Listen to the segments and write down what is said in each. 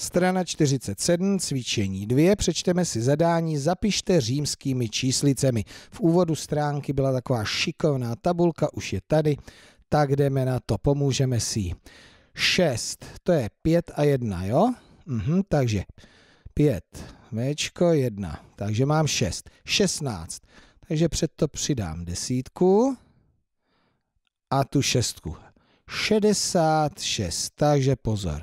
Strana 47, cvičení 2, přečteme si zadání, zapište římskými číslicemi. V úvodu stránky byla taková šikovná tabulka, už je tady, tak jdeme na to, pomůžeme si 6, to je 5 a 1, jo? Mhm, takže 5, V, 1, takže mám 6, 16, takže před to přidám desítku a tu šestku. 66, takže pozor.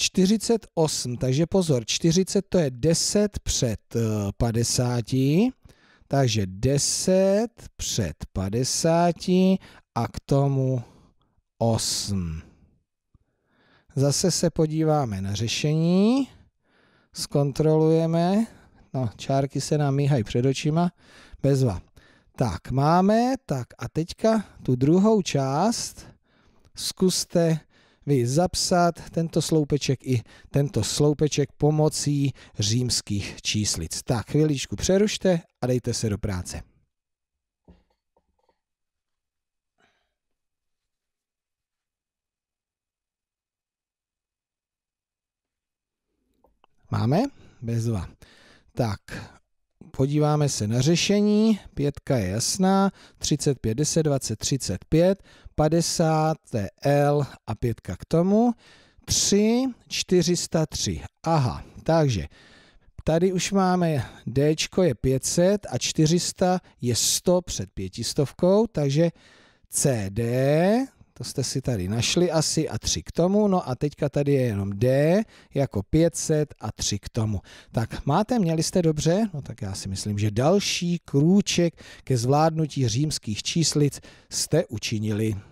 48, takže pozor, 40 to je 10 před 50, eh, takže 10 před 50 a k tomu 8. Zase se podíváme na řešení, zkontrolujeme, no čárky se nám míhají před očima, bezva. Tak, máme, tak a teďka tu druhou část zkuste vy zapsat tento sloupeček i tento sloupeček pomocí římských číslic. Tak, chvíličku přerušte a dejte se do práce. Máme? bez dva. Tak, Podíváme se na řešení, pětka je jasná, 35, 10, 20, 35, 50, to je L a pětka k tomu, 3, 403. Aha, takže tady už máme D je 500 a 400 je 100 před pětistovkou, takže CD to jste si tady našli asi a 3 k tomu, no a teďka tady je jenom D jako 500 a 3 k tomu. Tak máte, měli jste dobře? No tak já si myslím, že další krůček ke zvládnutí římských číslic jste učinili.